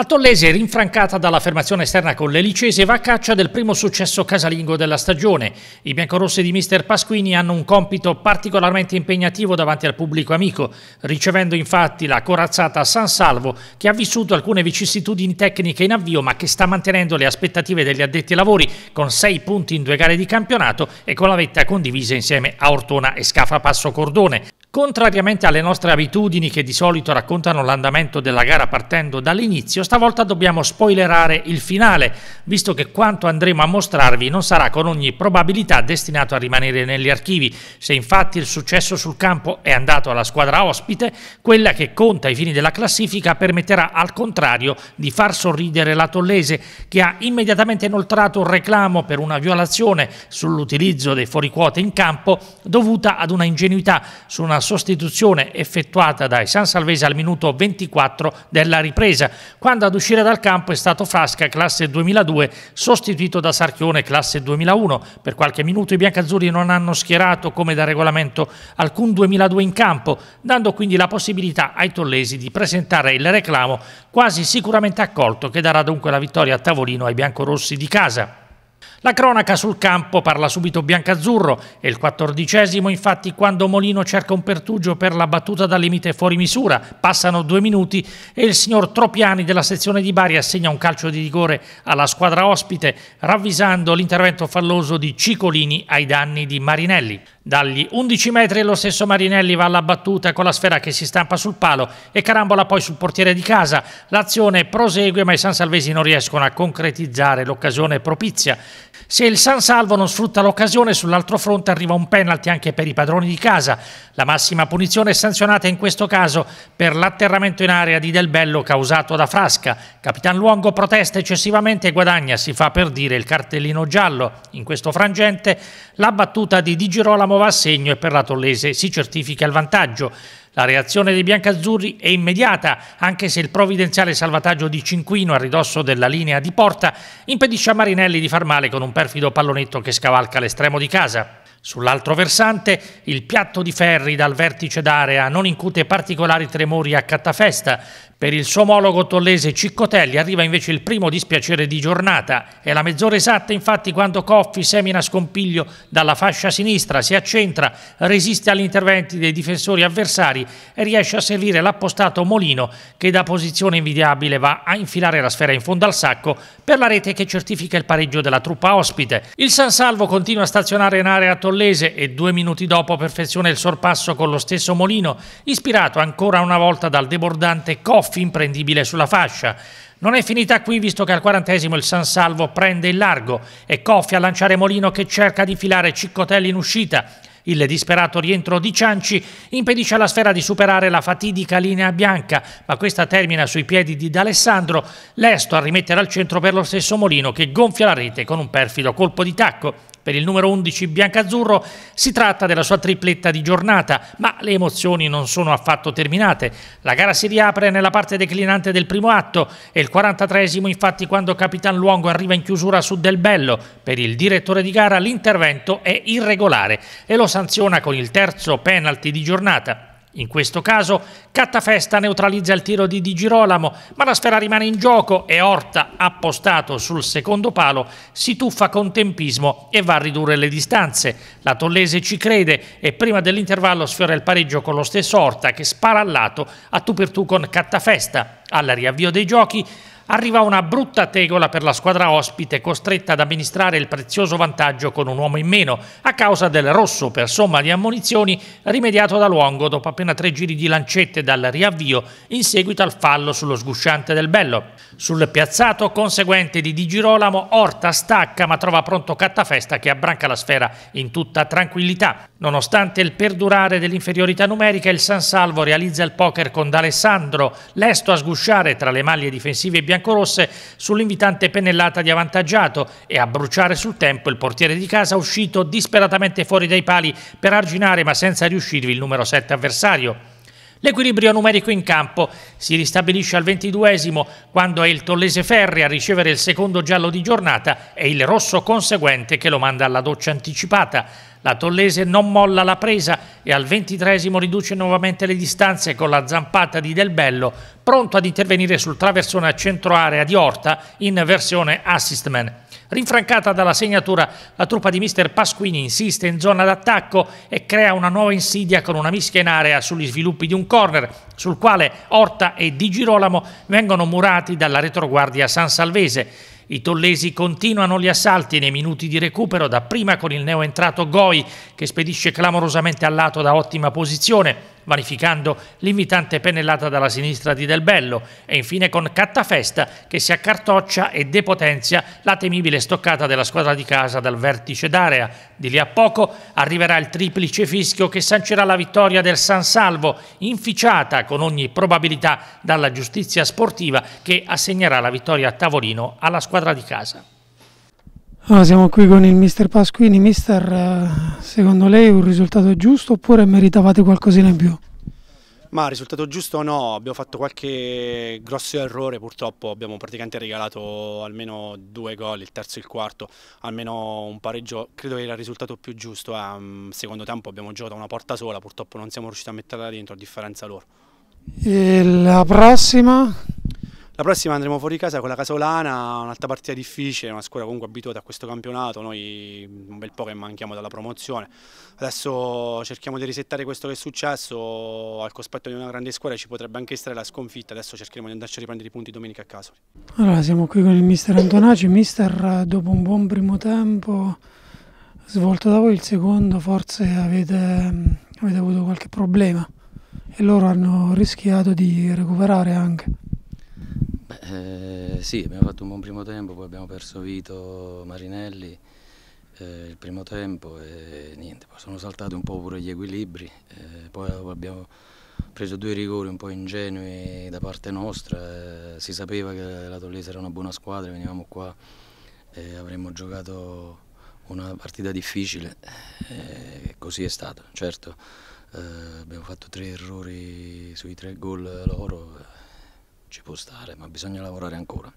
La Tollese, rinfrancata dall'affermazione esterna con l'Elicese, va a caccia del primo successo casalingo della stagione. I biancorossi di mister Pasquini hanno un compito particolarmente impegnativo davanti al pubblico amico, ricevendo infatti la corazzata San Salvo, che ha vissuto alcune vicissitudini tecniche in avvio, ma che sta mantenendo le aspettative degli addetti ai lavori, con sei punti in due gare di campionato e con la vetta condivisa insieme a Ortona e Scafa Passo Cordone. Contrariamente alle nostre abitudini che di solito raccontano l'andamento della gara partendo dall'inizio, stavolta dobbiamo spoilerare il finale, visto che quanto andremo a mostrarvi non sarà con ogni probabilità destinato a rimanere negli archivi. Se infatti il successo sul campo è andato alla squadra ospite, quella che conta ai fini della classifica permetterà al contrario di far sorridere la Tollese, che ha immediatamente inoltrato un reclamo per una violazione sull'utilizzo dei fuoriquote in campo dovuta ad una ingenuità su una sostituzione effettuata dai San Salvese al minuto 24 della ripresa, quando ad uscire dal campo è stato Frasca, classe 2002, sostituito da Sarchione, classe 2001. Per qualche minuto i biancazzurri non hanno schierato, come da regolamento, alcun 2002 in campo, dando quindi la possibilità ai tollesi di presentare il reclamo, quasi sicuramente accolto, che darà dunque la vittoria a tavolino ai biancorossi di casa. La cronaca sul campo parla subito biancazzurro, è il quattordicesimo infatti quando Molino cerca un pertugio per la battuta da limite fuori misura, passano due minuti e il signor Tropiani della sezione di Bari assegna un calcio di rigore alla squadra ospite, ravvisando l'intervento falloso di Cicolini ai danni di Marinelli. Dagli 11 metri lo stesso Marinelli va alla battuta con la sfera che si stampa sul palo e carambola poi sul portiere di casa. L'azione prosegue ma i San Salvesi non riescono a concretizzare l'occasione propizia. Se il San Salvo non sfrutta l'occasione, sull'altro fronte arriva un penalty anche per i padroni di casa. La massima punizione è sanzionata in questo caso per l'atterramento in area di Del Bello causato da Frasca. Capitan Luongo protesta eccessivamente e guadagna, si fa per dire, il cartellino giallo. In questo frangente la battuta di Di Girolamo Palermo va a segno e per la Tollese si certifica il vantaggio. La reazione dei biancazzurri è immediata, anche se il provvidenziale salvataggio di Cinquino a ridosso della linea di porta impedisce a Marinelli di far male con un perfido pallonetto che scavalca l'estremo di casa. Sull'altro versante, il piatto di ferri dal vertice d'area non incute particolari tremori a cattafesta, per il suo omologo tollese Ciccotelli arriva invece il primo dispiacere di giornata. È la mezz'ora esatta infatti quando Coffi semina scompiglio dalla fascia sinistra, si accentra, resiste agli interventi dei difensori avversari e riesce a servire l'appostato Molino che da posizione invidiabile va a infilare la sfera in fondo al sacco per la rete che certifica il pareggio della truppa ospite. Il San Salvo continua a stazionare in area tollese e due minuti dopo perfeziona il sorpasso con lo stesso Molino, ispirato ancora una volta dal debordante Coffi off imprendibile sulla fascia. Non è finita qui visto che al quarantesimo il San Salvo prende il largo e Coffi a lanciare Molino che cerca di filare Ciccotelli in uscita. Il disperato rientro di Cianci impedisce alla sfera di superare la fatidica linea bianca, ma questa termina sui piedi di D'Alessandro, lesto a rimettere al centro per lo stesso Molino che gonfia la rete con un perfido colpo di tacco. Per il numero 11 biancazzurro si tratta della sua tripletta di giornata, ma le emozioni non sono affatto terminate. La gara si riapre nella parte declinante del primo atto e il 43esimo infatti quando Capitan Luongo arriva in chiusura su Del Bello. Per il direttore di gara l'intervento è irregolare e lo sanziona con il terzo penalty di giornata. In questo caso Cattafesta neutralizza il tiro di Di Girolamo, ma la sfera rimane in gioco e Orta, appostato sul secondo palo, si tuffa con tempismo e va a ridurre le distanze. La Tollese ci crede e prima dell'intervallo sfiora il pareggio con lo stesso Orta che spara al lato a tu per tu con Cattafesta. Al riavvio dei giochi arriva una brutta tegola per la squadra ospite costretta ad amministrare il prezioso vantaggio con un uomo in meno a causa del rosso per somma di ammunizioni rimediato da Luongo dopo appena tre giri di lancette dal riavvio in seguito al fallo sullo sgusciante del Bello. Sul piazzato conseguente di Di Girolamo Orta stacca ma trova pronto Cattafesta che abbranca la sfera in tutta tranquillità. Nonostante il perdurare dell'inferiorità numerica, il San Salvo realizza il poker con D'Alessandro, lesto a sgusciare tra le maglie difensive biancorosse sull'invitante pennellata di avvantaggiato e a bruciare sul tempo il portiere di casa uscito disperatamente fuori dai pali per arginare ma senza riuscirvi il numero 7 avversario. L'equilibrio numerico in campo si ristabilisce al ventiduesimo quando è il Tollese Ferri a ricevere il secondo giallo di giornata e il rosso conseguente che lo manda alla doccia anticipata. La Tollese non molla la presa e al ventitresimo riduce nuovamente le distanze con la zampata di Del Bello, pronto ad intervenire sul traversone a centro area di Orta in versione assist man. Rinfrancata dalla segnatura, la truppa di mister Pasquini insiste in zona d'attacco e crea una nuova insidia con una mischia in area sugli sviluppi di un corner, sul quale Orta e Di Girolamo vengono murati dalla retroguardia San Salvese. I tollesi continuano gli assalti nei minuti di recupero, dapprima con il neoentrato Goi che spedisce clamorosamente al lato da ottima posizione, vanificando limitante pennellata dalla sinistra di Del Bello e infine con Cattafesta che si accartoccia e depotenzia la temibile stoccata della squadra di casa dal vertice d'area. Di lì a poco arriverà il triplice fischio che sancerà la vittoria del San Salvo, inficiata con ogni probabilità dalla giustizia sportiva che assegnerà la vittoria a tavolino alla squadra di casa. Allora, siamo qui con il mister Pasquini. Mister, eh, secondo lei un risultato giusto oppure meritavate qualcosina in più? Ma risultato giusto no, abbiamo fatto qualche grosso errore purtroppo, abbiamo praticamente regalato almeno due gol, il terzo e il quarto, almeno un pareggio, credo che era il risultato più giusto, eh. secondo tempo abbiamo giocato una porta sola, purtroppo non siamo riusciti a metterla dentro a differenza loro. E la prossima? La prossima andremo fuori casa con la Casolana, un'altra partita difficile, una squadra comunque abituata a questo campionato, noi un bel po' che manchiamo dalla promozione. Adesso cerchiamo di risettare questo che è successo, al cospetto di una grande squadra ci potrebbe anche essere la sconfitta, adesso cercheremo di andarci a riprendere i punti domenica a Casoli. Allora siamo qui con il mister Antonaci, mister dopo un buon primo tempo svolto da voi, il secondo forse avete, avete avuto qualche problema e loro hanno rischiato di recuperare anche eh, sì, abbiamo fatto un buon primo tempo, poi abbiamo perso Vito Marinelli eh, il primo tempo e niente, poi sono saltati un po' pure gli equilibri, eh, poi abbiamo preso due rigori un po' ingenui da parte nostra, eh, si sapeva che la Tollese era una buona squadra, venivamo qua e avremmo giocato una partita difficile, eh, così è stato, certo eh, abbiamo fatto tre errori sui tre gol loro ci può stare, ma bisogna lavorare ancora.